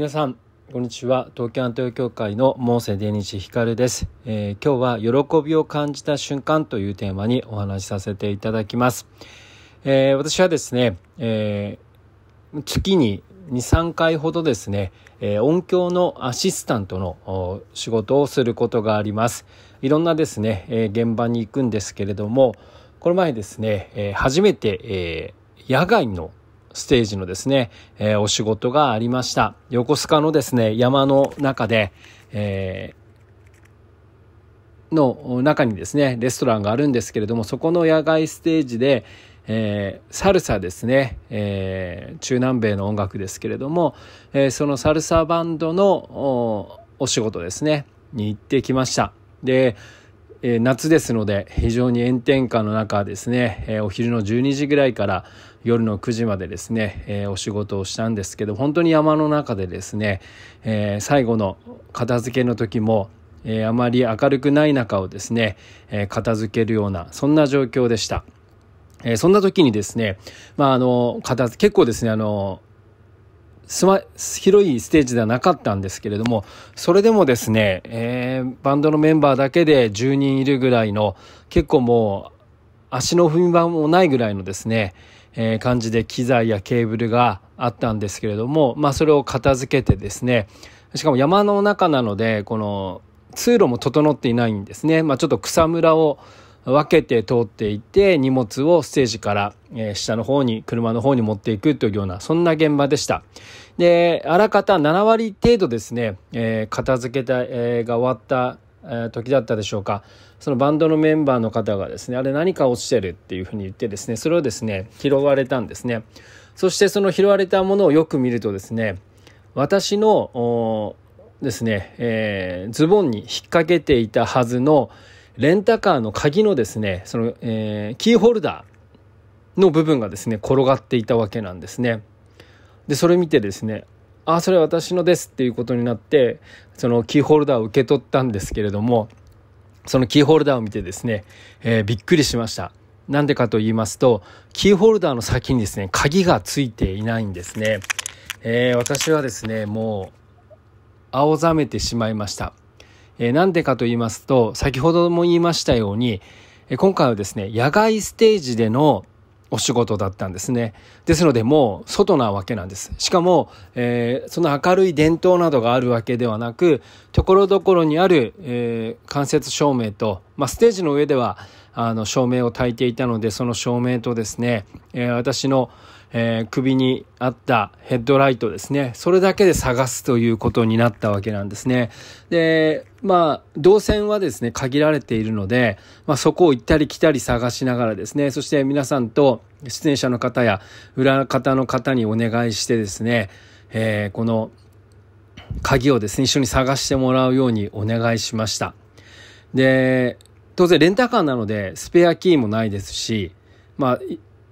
皆さんこんにちは東京アントヨ協会のモーセデニシヒカルです、えー、今日は喜びを感じた瞬間というテーマにお話しさせていただきます、えー、私はですね、えー、月に23回ほどですね、え音響のアシスタントの仕事をすることがありますいろんなですね、え現場に行くんですけれどもこの前ですね、え初めて、え野外のステージのですね、えー、お仕事がありました。横須賀のですね、山の中で、えー、の中にですね、レストランがあるんですけれども、そこの野外ステージで、えー、サルサですね、え中南米の音楽ですけれども、えそのサルサバンドのお仕事ですね、に行ってきました。で、えー、夏ですので非常に炎天下の中ですね、えー、お昼の12時ぐらいから夜の9時までですね、えー、お仕事をしたんですけど本当に山の中でですね、え最後の片付けの時も、えあまり明るくない中をですね、え片付けるようなそんな状況でした。えそんな時にですね、まあ、あの、片、結構ですね、あの、広いステージではなかったんですけれども、それでもですね、えー、バンドのメンバーだけで10人いるぐらいの、結構もう、足の踏み場もないぐらいのですね、えー、感じで機材やケーブルがあったんですけれども、まあそれを片付けてですね、しかも山の中なので、この通路も整っていないんですね。まあちょっと草むらを分けて通っていて荷物をステージから、下の方に車の方に持っていくというようなそんな現場でしたであらかた7割程度ですね、えー、片付けた、えー、が終わった時だったでしょうかそのバンドのメンバーの方がですねあれ何か落ちてるっていうふうに言ってですねそれをですね拾われたんですねそしてその拾われたものをよく見るとですね私のですね、えー、ズボンに引っ掛けていたはずの、レンタカーの鍵のですね、その、えー、キーホルダーの部分がですね、転がっていたわけなんですね。で、それ見てですね、あ、あ、それ私のですっていうことになって、そのキーホルダーを受け取ったんですけれども、そのキーホルダーを見てですね、えー、びっくりしました。なんでかと言いますと、キーホルダーの先にですね、鍵がついていないんですね。えー、私はですね、もう、青ざめてしまいました。えなんでかと言いますと、先ほども言いましたように、え今回はですね、野外ステージでのお仕事だったんですね。ですのでもう外なわけなんです。しかも、えー、その明るい伝統などがあるわけではなく、ところどころにある、えー、間接照明と、まあ、ステージの上では、あの照明を焚いていたのでその照明とですね、えー、私の、えー、首にあったヘッドライトですねそれだけで探すということになったわけなんですねでまあ動線はですね限られているので、まあ、そこを行ったり来たり探しながらですねそして皆さんと出演者の方や裏方の方にお願いしてですね、えー、この鍵をですね一緒に探してもらうようにお願いしましたで当然レンタカーなのでスペアキーもないですし、まあ、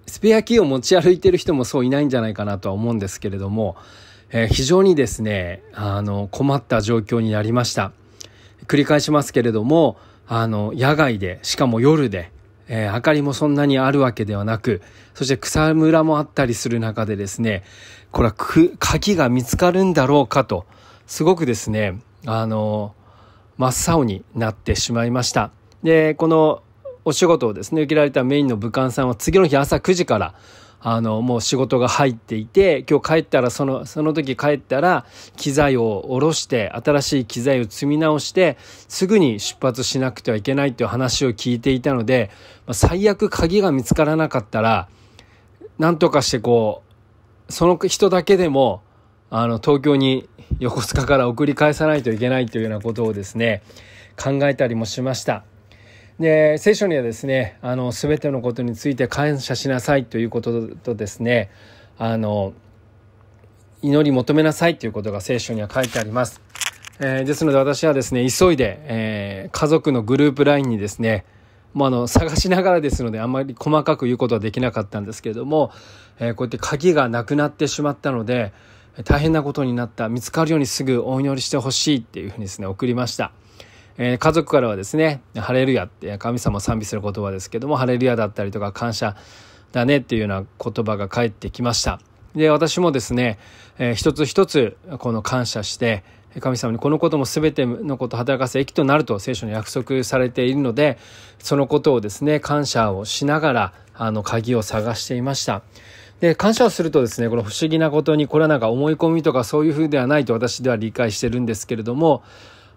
スペアキーを持ち歩いてる人もそういないんじゃないかなとは思うんですけれども、えー、非常にですね、あの、困った状況になりました。繰り返しますけれども、あの、野外で、しかも夜で、えー、明かりもそんなにあるわけではなく、そして草むらもあったりする中でですね、これは鍵が見つかるんだろうかと、すごくですね、あの、真っ青になってしまいました。で、このお仕事をですね、受けられたメインの武漢さんは次の日朝9時から、あの、もう仕事が入っていて、今日帰ったら、その、その時帰ったら、機材を下ろして、新しい機材を積み直して、すぐに出発しなくてはいけないという話を聞いていたので、ま最悪鍵が見つからなかったら、なんとかしてこう、その人だけでも、あの、東京に横須賀から送り返さないといけないというようなことをですね、考えたりもしました。で聖書にはですねあの全てのことについて感謝しなさいということとですねあの祈り求めなさいということが聖書には書いてあります。えー、ですので私はですね急いで、えー、家族のグループ LINE にですねもうあの探しながらですのであんまり細かく言うことはできなかったんですけれども、えー、こうやって鍵がなくなってしまったので大変なことになった見つかるようにすぐお祈りしてほしいっていうふうにですね送りました。えー、家族からはですね、ハレルヤって神様を賛美する言葉ですけども、ハレルヤだったりとか感謝だねっていうような言葉が返ってきました。で、私もですね、えー、一つ一つこの感謝して、神様にこのことも全てのこと働かせ益となると聖書に約束されているのでそのことをですね感謝をしながらあの鍵を探していましたで感謝をするとですねこの不思議なことにこれはなんか思い込みとかそういうふうではないと私では理解してるんですけれども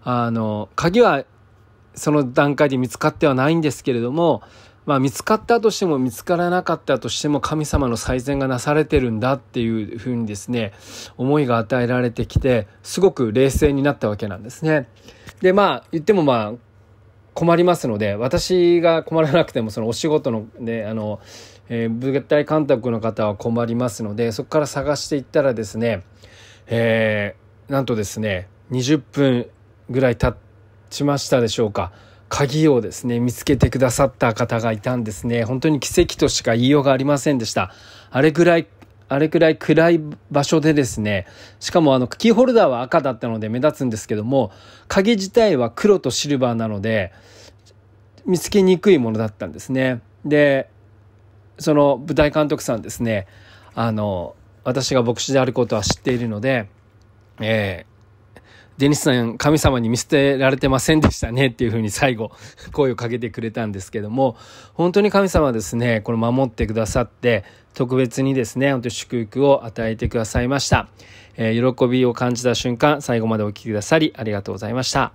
あの、鍵はその段階で見つかってはないんですけれども、まあ見つかったとしても見つからなかったとしても神様の最善がなされてるんだっていうふうにですね、思いが与えられてきて、すごく冷静になったわけなんですね。で、まあ言ってもまあ困りますので、私が困らなくてもそのお仕事のね、あの、えー、物体監督の方は困りますので、そこから探していったらですね、えー、なんとですね、20分ぐらい経ちましたでしょうか鍵をですね見つけてくださった方がいたんですね本当に奇跡としか言いようがありませんでしたあれぐらいあれくらい暗い場所でですねしかもあのキーホルダーは赤だったので目立つんですけども鍵自体は黒とシルバーなので見つけにくいものだったんですねでその舞台監督さんですねあの私が牧師であることは知っているので、えーデニスさん神様に見捨てられてませんでしたねっていうふうに最後 声をかけてくれたんですけども本当に神様はですねこれ守ってくださって特別にですね本当に祝福を与えてくださいました、えー、喜びを感じた瞬間最後までお聴きくださりありがとうございました